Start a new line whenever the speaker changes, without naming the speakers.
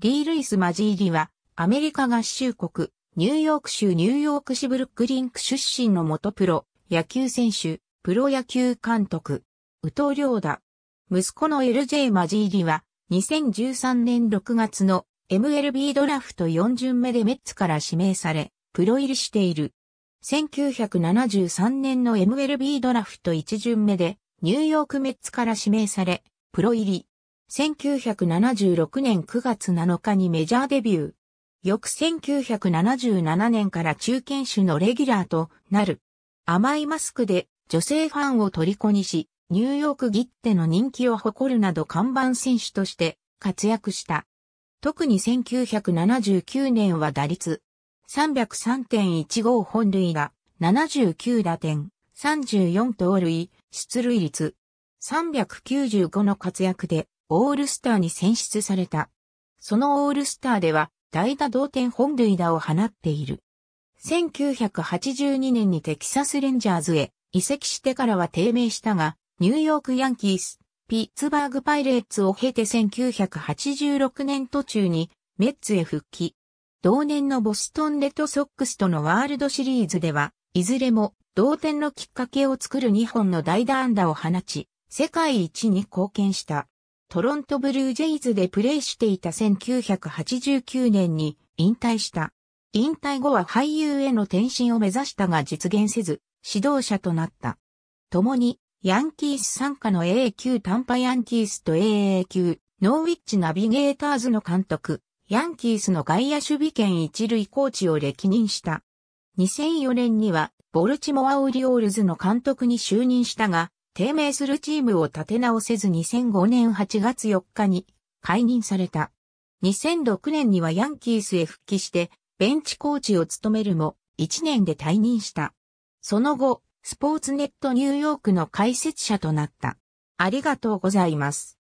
リー・ルイス・マジーリは、アメリカ合衆国、ニューヨーク州ニューヨーク市ブルックリンク出身の元プロ、野球選手、プロ野球監督、宇藤良だ。息子の LJ マジーリは、2013年6月の MLB ドラフト4巡目でメッツから指名され、プロ入りしている。1973年の MLB ドラフト1巡目で、ニューヨークメッツから指名され、プロ入り。1976年9月7日にメジャーデビュー。翌1977年から中堅手のレギュラーとなる。甘いマスクで女性ファンを虜にし、ニューヨークギッテの人気を誇るなど看板選手として活躍した。特に1979年は打率303.15本塁打、79打点、34盗塁、出塁率395の活躍でオールスターに選出された。そのオールスターでは、代打同点本塁打を放っている。1982年にテキサスレンジャーズへ移籍してからは低迷したが、ニューヨークヤンキース、ピッツバーグパイレーツを経て1986年途中にメッツへ復帰。同年のボストンレッドソックスとのワールドシリーズでは、いずれも同点のきっかけを作る2本の代打安打を放ち、世界一に貢献した。トロントブルージェイズでプレーしていた1989年に引退した。引退後は俳優への転身を目指したが実現せず、指導者となった。共に、ヤンキース参加の AA 級ンパヤンキースと AA 級、ノーウィッチナビゲーターズの監督、ヤンキースの外野守備権一塁コーチを歴任した。2004年には、ボルチモアオリオールズの監督に就任したが、低迷するチームを立て直せず2005年8月4日に解任された。2006年にはヤンキースへ復帰して、ベンチコーチを務めるも、1年で退任した。その後、スポーツネットニューヨークの解説者となった。ありがとうございます。